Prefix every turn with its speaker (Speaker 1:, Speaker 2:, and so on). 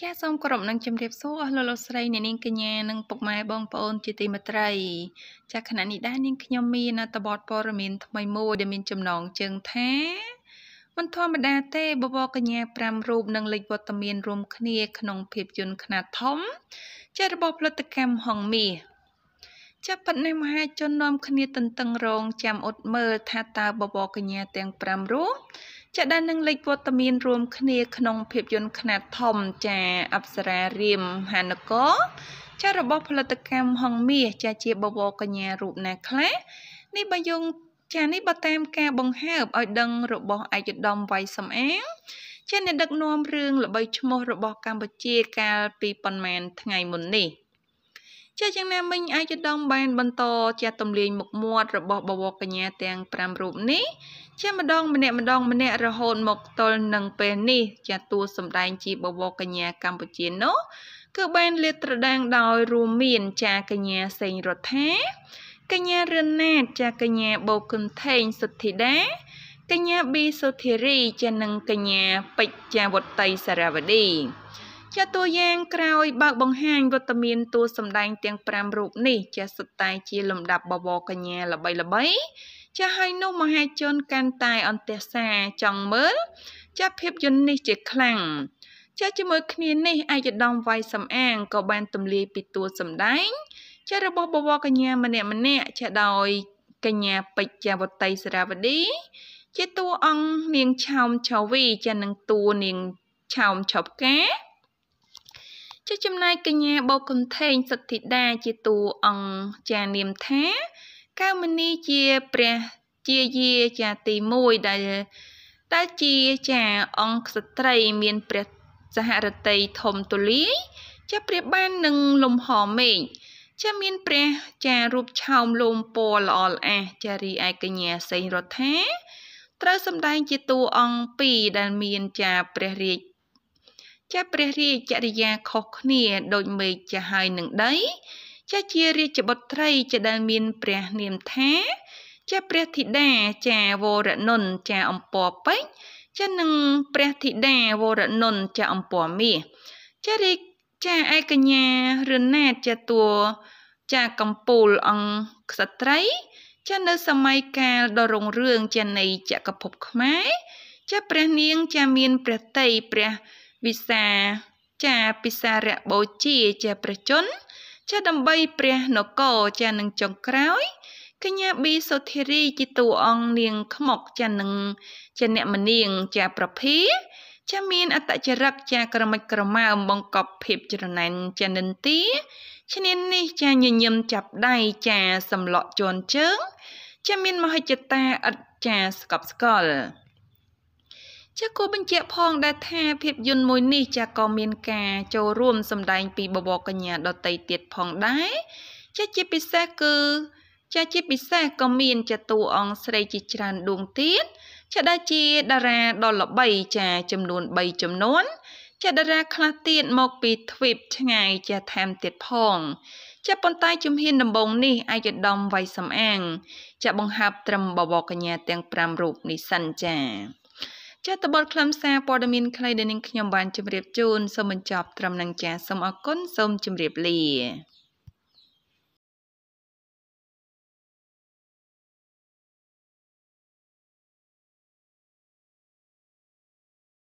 Speaker 1: ចាសសូមគោរពនឹងជម្រាបសួរអស់លោកលោកស្រីអ្នកនាងកញ្ញានិងពុកម៉ែបងប្អូន ជាទីមេត្រីចាសខณะនេះដែរនាងខ្ញុំមានអត្ថបទព័ត៌មានថ្មីមួយដែលមាន ចំណងជើងថាមិនធម្មតាទេបបរកញ្ញា5រូបនឹងលេចវត្តមានរួមគ្នាក្នុងភាពយន្តខ្នាតធំចារបស់ផលិតកម្មហងមាសចាប់ប៉ុណ្ណេះមហាជននាំគ្នាតន្ទឹងរង់ចាំអត់មើលថាតើបបរកញ្ញាទាំង5រូបចាដែលនឹងលេចវត្តមានរួម គ្នាក្នុងភាពយន្តខ្នាតធំចាអប្សរារាមហានកោចារបស់ផលិតកម្មហងមាសចាជាបវរកញ្ញារូបណាខ្លះនេះបើយើងចានេះបើតាមការ បង្ហើបឲ្យដឹងរបស់ឯកឧត្តមវៃសំអាងជាអ្នកដឹកនាំរឿងល្បីឈ្មោះរបស់កម្ពុជាកាលពីប៉ុន្មានថ្ងៃមុននេះ។ជាយ៉ាងណាមិញអាយដមបានបន្តជាទំលាញមុខមាត់របស់បវរកញ្ញាទាំង5រូបនេះ ជាម្ដងម្នាក់ម្ដងម្នាក់រហូតមកទល់នឹងពេលនេះជាតួសម្ដែងជាបវរកញ្ញាកម្ពុជានោះ គឺបានលាតត្រដាងដោយរួមមានចាកញ្ញាសេងរដ្ឋាកញ្ញារិនណាតចាកញ្ញាបូកុនថេងសុទ្ធីដា កញ្ញាប៊ីសុធារីជានិងកញ្ញាពេជ្រចាវតីសារវឌីជាតួយ៉ាងក្រោយបើកបង្ហាញវត្តមានតួសម្ដែងទាំង5រូបនេះជាសុទ្ធតែ ជាលំដាប់បវរកញ្ញាល្បីល្បី ចាហើយនោះមហាជនកាន់តែអន្តេសាចង់មើលចាភាពយន្តនេះជាខ្លាំងចាជាមួយគ្នានេះឯកឧត្តមវៃសំអាងក៏បានទម្លាយពីតួសម្ដែងចារបស់បវរកញ្ញាម្នាក់ម្នាក់ចាដោយកញ្ញាពេជ្រវតីសារាវឌីជាតួអង្គនាងឆោមឆោវីចានឹងតួនាងឆោមឆោបកាជាចំណែកកញ្ញាបូកុនថេងសុទ្ធិតាជាតួអង្គចានាមថាកាមនីជាព្រះជាយាចាទី1ដែលតើជាចាអង្គស្ត្រីមានព្រះសហរតីធំទូលាយជាប្រៀបបាននឹងលំហមេឃជាមានព្រះចារូបឆោមលោមពណ៌ល្អល្អះចារីឯកញ្ញាសេងរដ្ឋាត្រូវសម្ដែងជាតួអង្គ2ដែលមានចាព្រះរាជចាព្រះរាជចរិយាខុសគ្នាដូចមេឃចាហើយនឹងដី ចាជារាជបុត្រីចាដែលមានព្រះនាមថា ចាព្រះធីតាចាវរនុនចាអំពរពេជ្រចានឹងព្រះធីតាវរនុនចាអំពរមាស ចារាជចាឯកញ្ញារឿនណាតចាតួចាកំពូលអង្គក្សត្រី ចានៅសម័យកាលដ៏រុងរឿងចានៃចក្រភពខ្មែរចាព្រះនាងចាមានព្រះតីព្រះវិសាចាពិសារៈបូជាជាព្រះជន្មចាដើម្បីព្រះនគរចានឹងចុងក្រោយកញ្ញាប៊ីសុធារីជាតួអង្គនាងខ្មុកចានឹងជាអ្នកមនាងជាប្រភាចាមានអត្តចរិតចាក្រមិចក្រមើមបង្កប់ភាពច្រណែនចានិនទីឈ្នាននេះចាញញឹមចាប់ដៃចាសំឡក់ជន់ជើងចាមានមហិច្ឆតាឥតចាស្កប់ស្កល់ចាក៏បញ្ជាក់ផងដែរថាភាពយន្តមួយនេះចាក៏មានការចូលរួមសម្ដែងពីបបរកញ្ញាដតីទៀតផងដែរចាជាពិសេសគឺចាជាពិសេសក៏មានចាតួអង្គស្រីជាច្រើនដួងទៀតចាដែលជាតារាដ៏ល្បីចាចំនួន3ចំនួនចាតារាខ្លះទៀតមកពីទ្វីបឆ្ងាយចាថែមទៀតផង ចាប៉ុន្តែជំហានដំបូងនេះឯកឧត្តមវៃសំអាងចាបង្ហើបត្រឹមបបរកញ្ញាទាំង5រូបនេះសិនចាចាតបលខ្លឹមសារព័ត៌មានខ្លីដែលនាងខ្ញុំបានជម្រាបជូនសូមបញ្ចប់ត្រឹមនឹងចាសសូមអរគុណសូមជម្រាបលា